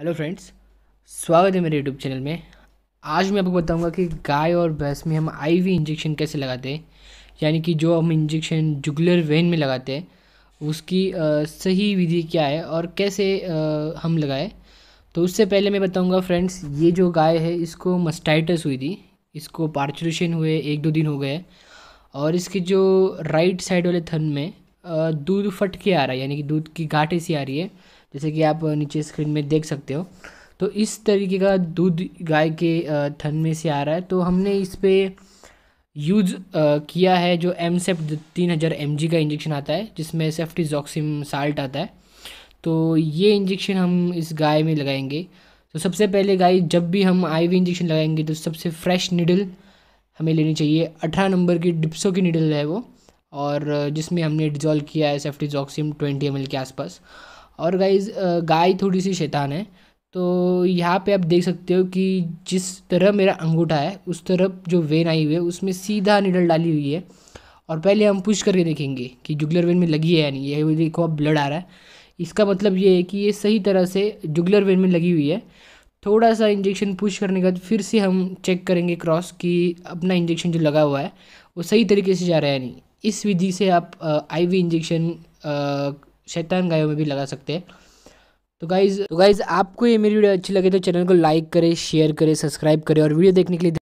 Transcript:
hello friends स्वागत है मेरे यूट्यूब चैनल में आज मैं आपको बताऊंगा कि गाय और भैंस में हम आईवी इंजेक्शन कैसे लगाते हैं यानी कि जो हम इंजेक्शन जुगलर वेन में लगाते हैं उसकी आ, सही विधि क्या है और कैसे आ, हम लगाए तो उससे पहले मैं बताऊंगा फ्रेंड्स ये जो गाय है इसको मस्टाइटस हुई थी इसको पार्चुरेशन हुए एक दो दिन हो गए और इसके जो राइट साइड वाले थन में दूध फट के आ रहा है यानी कि दूध की घाटे सी आ रही है जैसे कि आप नीचे स्क्रीन में देख सकते हो तो इस तरीके का दूध गाय के थन में से आ रहा है तो हमने इस पर यूज़ किया है जो एम सेफ e तीन हज़ार एम का इंजेक्शन आता है जिसमें सेफ्टी जॉक्सिम साल्ट आता है तो ये इंजेक्शन हम इस गाय में लगाएंगे तो सबसे पहले गाय जब भी हम आई इंजेक्शन लगाएंगे तो सबसे फ्रेश निडल हमें लेनी चाहिए अठारह नंबर की डिप्सो की निडल है वो और जिसमें हमने डिजॉल्व किया है सेफ्टी जॉक्सिम ट्वेंटी एम के आसपास और गाइज गाय थोड़ी सी शैतान है तो यहाँ पे आप देख सकते हो कि जिस तरह मेरा अंगूठा है उस तरफ जो वेन आई हुई है उसमें सीधा निडल डाली हुई है और पहले हम पुश करके देखेंगे कि जुगलर वेन में लगी है या नहीं ये देखो अब ब्लड आ रहा है इसका मतलब ये है कि ये सही तरह से जुगलर वेन में लगी हुई है थोड़ा सा इंजेक्शन पुश करने के बाद फिर से हम चेक करेंगे क्रॉस कि अपना इंजेक्शन जो लगा हुआ है वो सही तरीके से जा रहा है या नहीं इस विधि से आप आईवी इंजेक्शन शैतान गायों में भी लगा सकते हैं तो गाइज़ तो गाइज़ आपको ये मेरी वीडियो अच्छी लगे तो चैनल को लाइक करें शेयर करें सब्सक्राइब करें और वीडियो देखने के लिए